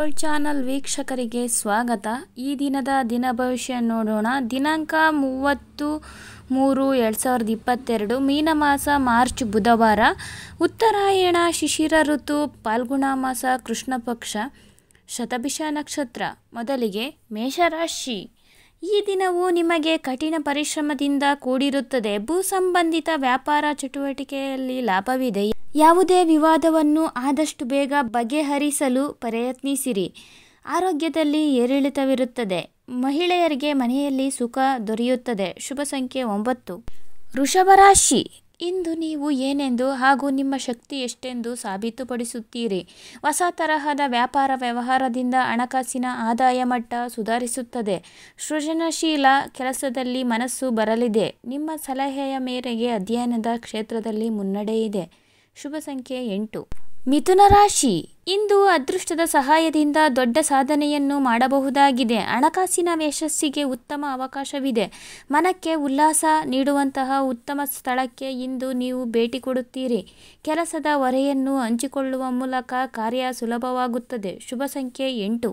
gold channel ವೀಕ್ಷಕರಿಗೆ ಸ್ವಾಗತ ಈ ದಿನದ ದಿನ ಭವಿಷ್ಯ ನೋಡೋಣ ದಿನಾಂಕ ಮೂವತ್ತು ಮೂರು ಎರಡು ಸಾವಿರದ ಇಪ್ಪತ್ತೆರಡು ಮಾಸ ಮಾರ್ಚ್ ಬುಧವಾರ ಉತ್ತರಾಯಣ ಶಿಶಿರ ಋತು ಪಾಲ್ಗುಣ ಮಾಸ ಕೃಷ್ಣ ಪಕ್ಷ ಶತಭಿಷ ನಕ್ಷತ್ರ ಮೊದಲಿಗೆ ಮೇಷರಾಶಿ ಈ ದಿನವು ನಿಮಗೆ ಕಠಿಣ ಪರಿಶ್ರಮದಿಂದ ಕೂಡಿರುತ್ತದೆ ಭೂ ಸಂಬಂಧಿತ ವ್ಯಾಪಾರ ಚಟುವಟಿಕೆಯಲ್ಲಿ ಲಾಭವಿದೆ ಯಾವುದೇ ವಿವಾದವನ್ನು ಆದಷ್ಟು ಬೇಗ ಬಗೆಹರಿಸಲು ಪ್ರಯತ್ನಿಸಿರಿ ಆರೋಗ್ಯದಲ್ಲಿ ಏರಿಳಿತವಿರುತ್ತದೆ ಮಹಿಳೆಯರಿಗೆ ಮನೆಯಲ್ಲಿ ಸುಖ ದೊರೆಯುತ್ತದೆ ಶುಭ ಸಂಖ್ಯೆ ಒಂಬತ್ತು ವೃಷಭ ರಾಶಿ ಇಂದು ನೀವು ಏನೆಂದು ಹಾಗೂ ನಿಮ್ಮ ಶಕ್ತಿ ಎಷ್ಟೆಂದು ಸಾಬೀತುಪಡಿಸುತ್ತೀರಿ ಹೊಸ ತರಹದ ವ್ಯಾಪಾರ ವ್ಯವಹಾರದಿಂದ ಹಣಕಾಸಿನ ಆದಾಯ ಮಟ್ಟ ಸುಧಾರಿಸುತ್ತದೆ ಸೃಜನಶೀಲ ಕೆಲಸದಲ್ಲಿ ಮನಸ್ಸು ಬರಲಿದೆ ನಿಮ್ಮ ಸಲಹೆಯ ಮೇರೆಗೆ ಅಧ್ಯಯನದ ಕ್ಷೇತ್ರದಲ್ಲಿ ಮುನ್ನಡೆಯಿದೆ ಶುಭ ಸಂಖ್ಯೆ ಎಂಟು ಮಿಥುನ ರಾಶಿ ಇಂದು ಅದೃಷ್ಟದ ಸಹಾಯದಿಂದ ದೊಡ್ಡ ಸಾಧನೆಯನ್ನು ಮಾಡಬಹುದಾಗಿದೆ ಹಣಕಾಸಿನ ಯಶಸ್ಸಿಗೆ ಉತ್ತಮ ಅವಕಾಶವಿದೆ ಮನಕ್ಕೆ ಉಲ್ಲಾಸ ನೀಡುವಂತಹ ಉತ್ತಮ ಸ್ಥಳಕ್ಕೆ ಇಂದು ನೀವು ಭೇಟಿ ಕೊಡುತ್ತೀರಿ ಕೆಲಸದ ಹೊರೆಯನ್ನು ಹಂಚಿಕೊಳ್ಳುವ ಮೂಲಕ ಕಾರ್ಯ ಸುಲಭವಾಗುತ್ತದೆ ಶುಭ ಸಂಖ್ಯೆ ಎಂಟು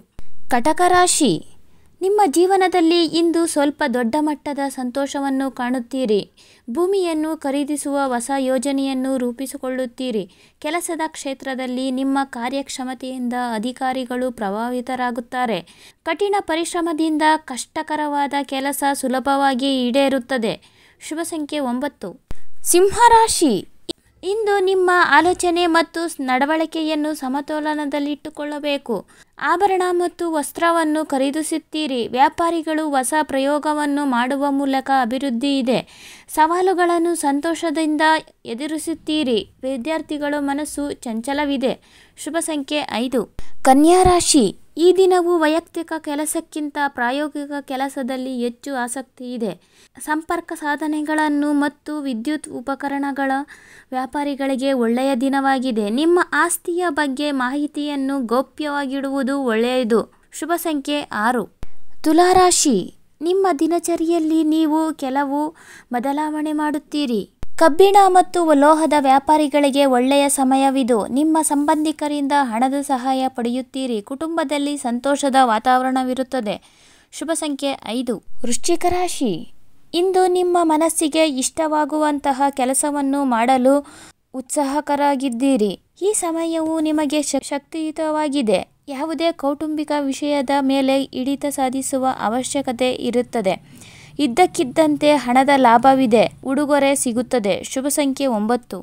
ಕಟಕ ರಾಶಿ ನಿಮ್ಮ ಜೀವನದಲ್ಲಿ ಇಂದು ಸ್ವಲ್ಪ ದೊಡ್ಡ ಮಟ್ಟದ ಸಂತೋಷವನ್ನು ಕಾಣುತ್ತೀರಿ ಭೂಮಿಯನ್ನು ಖರೀದಿಸುವ ಹೊಸ ಯೋಜನೆಯನ್ನು ರೂಪಿಸಿಕೊಳ್ಳುತ್ತೀರಿ ಕೆಲಸದ ಕ್ಷೇತ್ರದಲ್ಲಿ ನಿಮ್ಮ ಕಾರ್ಯಕ್ಷಮತೆಯಿಂದ ಅಧಿಕಾರಿಗಳು ಪ್ರಭಾವಿತರಾಗುತ್ತಾರೆ ಕಠಿಣ ಪರಿಶ್ರಮದಿಂದ ಕಷ್ಟಕರವಾದ ಕೆಲಸ ಸುಲಭವಾಗಿ ಈಡೇರುತ್ತದೆ ಶುಭ ಸಂಖ್ಯೆ ಒಂಬತ್ತು ಸಿಂಹರಾಶಿ ಇಂದು ನಿಮ್ಮ ಆಲೋಚನೆ ಮತ್ತು ನಡವಳಿಕೆಯನ್ನು ಸಮತೋಲನದಲ್ಲಿಟ್ಟುಕೊಳ್ಳಬೇಕು ಆಭರಣ ಮತ್ತು ವಸ್ತ್ರವನ್ನು ಖರೀದಿಸುತ್ತೀರಿ ವ್ಯಾಪಾರಿಗಳು ಹೊಸ ಪ್ರಯೋಗವನ್ನು ಮಾಡುವ ಮೂಲಕ ಅಭಿವೃದ್ಧಿ ಇದೆ ಸವಾಲುಗಳನ್ನು ಸಂತೋಷದಿಂದ ಎದುರಿಸುತ್ತೀರಿ ವಿದ್ಯಾರ್ಥಿಗಳು ಮನಸ್ಸು ಚಂಚಲವಿದೆ ಶುಭ ಸಂಖ್ಯೆ ಐದು ಕನ್ಯಾ ರಾಶಿ ಈ ದಿನವು ವೈಯಕ್ತಿಕ ಕೆಲಸಕ್ಕಿಂತ ಪ್ರಾಯೋಗಿಕ ಕೆಲಸದಲ್ಲಿ ಹೆಚ್ಚು ಆಸಕ್ತಿ ಇದೆ ಸಂಪರ್ಕ ಸಾಧನೆಗಳನ್ನು ಮತ್ತು ವಿದ್ಯುತ್ ಉಪಕರಣಗಳ ವ್ಯಾಪಾರಿಗಳಿಗೆ ಒಳ್ಳೆಯ ದಿನವಾಗಿದೆ ನಿಮ್ಮ ಆಸ್ತಿಯ ಬಗ್ಗೆ ಮಾಹಿತಿಯನ್ನು ಗೌಪ್ಯವಾಗಿಡುವುದು ಒಳ್ಳೆಯದು ಶುಭ ಸಂಖ್ಯೆ ಆರು ತುಲಾರಾಶಿ ನಿಮ್ಮ ದಿನಚರಿಯಲ್ಲಿ ನೀವು ಕೆಲವು ಬದಲಾವಣೆ ಮಾಡುತ್ತೀರಿ ಕಬ್ಬಿಣ ಮತ್ತು ಲೋಹದ ವ್ಯಾಪಾರಿಗಳಿಗೆ ಒಳ್ಳೆಯ ಸಮಯವಿದು ನಿಮ್ಮ ಸಂಬಂಧಿಕರಿಂದ ಹಣದ ಸಹಾಯ ಪಡೆಯುತ್ತೀರಿ ಕುಟುಂಬದಲ್ಲಿ ಸಂತೋಷದ ವಾತಾವರಣವಿರುತ್ತದೆ ಶುಭ ಸಂಖ್ಯೆ ಐದು ವೃಶ್ಚಿಕ ರಾಶಿ ಇಂದು ನಿಮ್ಮ ಮನಸ್ಸಿಗೆ ಇಷ್ಟವಾಗುವಂತಹ ಕೆಲಸವನ್ನು ಮಾಡಲು ಉತ್ಸಾಹಕರಾಗಿದ್ದೀರಿ ಈ ಸಮಯವು ನಿಮಗೆ ಶಕ್ತಿಯುತವಾಗಿದೆ ಯಾವುದೇ ಕೌಟುಂಬಿಕ ವಿಷಯದ ಮೇಲೆ ಹಿಡಿತ ಸಾಧಿಸುವ ಅವಶ್ಯಕತೆ ಇರುತ್ತದೆ ಇದ್ದಕ್ಕಿದ್ದಂತೆ ಹಣದ ಲಾಭವಿದೆ ಉಡುಗೊರೆ ಸಿಗುತ್ತದೆ ಶುಭ ಸಂಖ್ಯೆ ಒಂಬತ್ತು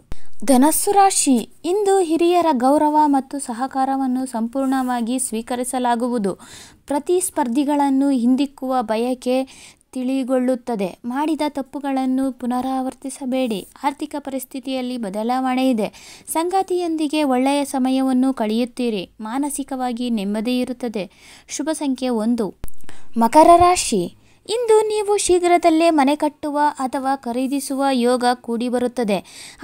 ಧನಸ್ಸು ರಾಶಿ ಇಂದು ಹಿರಿಯರ ಗೌರವ ಮತ್ತು ಸಹಕಾರವನ್ನು ಸಂಪೂರ್ಣವಾಗಿ ಸ್ವೀಕರಿಸಲಾಗುವುದು ಪ್ರತಿಸ್ಪರ್ಧಿಗಳನ್ನು ಹಿಂದಿಕ್ಕುವ ಬಯಕೆ ತಿಳಿಗೊಳ್ಳುತ್ತದೆ ಮಾಡಿದ ತಪ್ಪುಗಳನ್ನು ಪುನರಾವರ್ತಿಸಬೇಡಿ ಆರ್ಥಿಕ ಪರಿಸ್ಥಿತಿಯಲ್ಲಿ ಬದಲಾವಣೆ ಇದೆ ಸಂಗಾತಿಯೊಂದಿಗೆ ಒಳ್ಳೆಯ ಸಮಯವನ್ನು ಕಳೆಯುತ್ತೀರಿ ಮಾನಸಿಕವಾಗಿ ನೆಮ್ಮದಿ ಇರುತ್ತದೆ ಶುಭ ಸಂಖ್ಯೆ ಒಂದು ಮಕರ ರಾಶಿ ಇಂದು ನೀವು ಶೀಘ್ರದಲ್ಲೇ ಮನೆ ಕಟ್ಟುವ ಅಥವಾ ಖರೀದಿಸುವ ಯೋಗ ಕೂಡಿಬರುತ್ತದೆ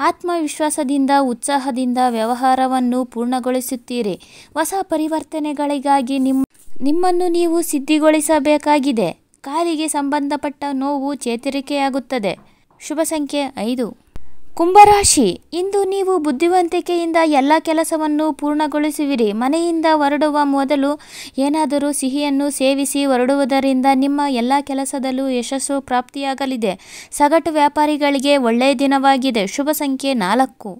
ಆತ್ಮವಿಶ್ವಾಸದಿಂದ ಉತ್ಸಾಹದಿಂದ ವ್ಯವಹಾರವನ್ನು ಪೂರ್ಣಗೊಳಿಸುತ್ತೀರಿ ಹೊಸ ಪರಿವರ್ತನೆಗಳಿಗಾಗಿ ನಿಮ್ಮ ನಿಮ್ಮನ್ನು ನೀವು ಸಿದ್ಧಿಗೊಳಿಸಬೇಕಾಗಿದೆ ಕಾಲಿಗೆ ಸಂಬಂಧಪಟ್ಟ ನೋವು ಚೇತರಿಕೆಯಾಗುತ್ತದೆ ಶುಭ ಸಂಖ್ಯೆ ಐದು ಕುಂಭರಾಶಿ ಇಂದು ನೀವು ಬುದ್ಧಿವಂತಿಕೆಯಿಂದ ಎಲ್ಲ ಕೆಲಸವನ್ನು ಪೂರ್ಣಗೊಳಿಸುವಿರಿ ಮನೆಯಿಂದ ಹೊರಡುವ ಮೊದಲು ಏನಾದರೂ ಸಿಹಿಯನ್ನು ಸೇವಿಸಿ ಹೊರಡುವುದರಿಂದ ನಿಮ್ಮ ಎಲ್ಲ ಕೆಲಸದಲ್ಲೂ ಯಶಸ್ಸು ಪ್ರಾಪ್ತಿಯಾಗಲಿದೆ ಸಗಟು ವ್ಯಾಪಾರಿಗಳಿಗೆ ಒಳ್ಳೆಯ ದಿನವಾಗಿದೆ ಶುಭ ಸಂಖ್ಯೆ ನಾಲ್ಕು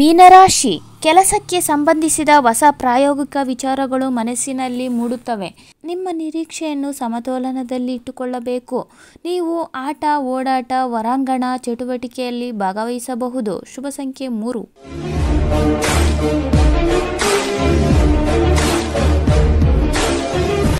ಮೀನರಾಶಿ ಕೆಲಸಕ್ಕೆ ಸಂಬಂಧಿಸಿದ ಹೊಸ ಪ್ರಾಯೋಗಿಕ ವಿಚಾರಗಳು ಮನಸ್ಸಿನಲ್ಲಿ ಮೂಡುತ್ತವೆ ನಿಮ್ಮ ನಿರೀಕ್ಷೆಯನ್ನು ಸಮತೋಲನದಲ್ಲಿ ಇಟ್ಟುಕೊಳ್ಳಬೇಕು ನೀವು ಆಟ ಓಡಾಟ ಹೊರಾಂಗಣ ಚಟುವಟಿಕೆಯಲ್ಲಿ ಭಾಗವಹಿಸಬಹುದು ಶುಭ ಸಂಖ್ಯೆ ಮೂರು